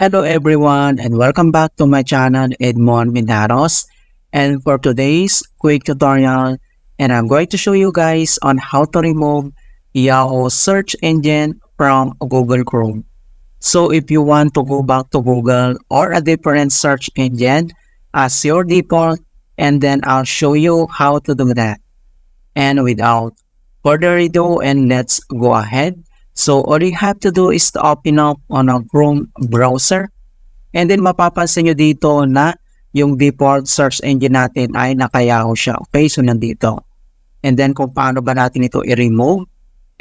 Hello everyone and welcome back to my channel Edmond Minaros and for today's quick tutorial and I'm going to show you guys on how to remove Yahoo search engine from Google Chrome. So if you want to go back to Google or a different search engine as your default and then I'll show you how to do that. And without further ado and let's go ahead So all you have to do is to open up on a Chrome browser. And then mapapansin nyo dito na yung default search engine natin ay nakayaho siya. Okay, so nandito. And then kung paano ba natin ito i-remove.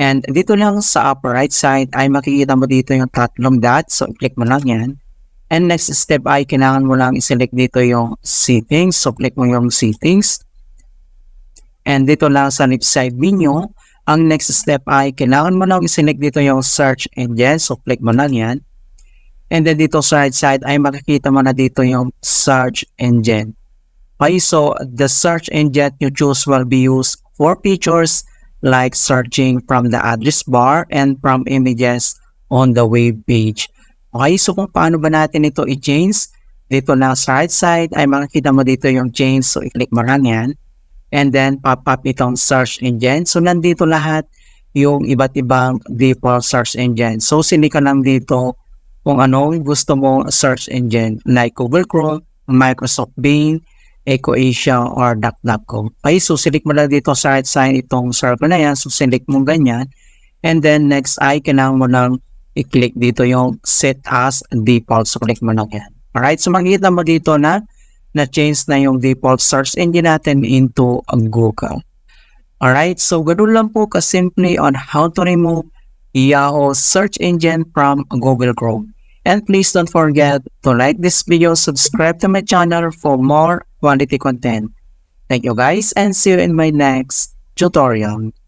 And dito lang sa upper right side ay makikita mo dito yung tatlong dot. So click mo lang yan. And next step ay kailangan mo lang i-select dito yung settings. So click mo yung settings. And dito lang sa left side menu ang next step ay kailangan mo lang isinig dito yung search engine. So, click mo lang yan. And then dito sa right side ay makikita mo na dito yung search engine. Okay, so the search engine you choose will be used for features like searching from the address bar and from images on the web page. Okay, so kung paano ba natin ito i-change? Dito na sa right side ay makikita mo dito yung change. So, i-click mo lang yan and then pop up itong search engine. So, nandito lahat yung iba't ibang default search engine. So, sili ka lang dito kung ano gusto mong search engine like Google Chrome, Microsoft Bing, Echo Asia, or DuckDuckGo. Okay, so select mo lang dito sa right sign itong circle na yan. So, select mo ganyan. And then, next ay kailangan mo lang i-click dito yung set as default. So, click mo lang yan. Alright, so makikita mo dito na na-change na yung default search engine natin into Google. Alright, so ganun lang po kasimple on how to remove Yahoo search engine from Google Chrome. And please don't forget to like this video, subscribe to my channel for more quality content. Thank you guys and see you in my next tutorial.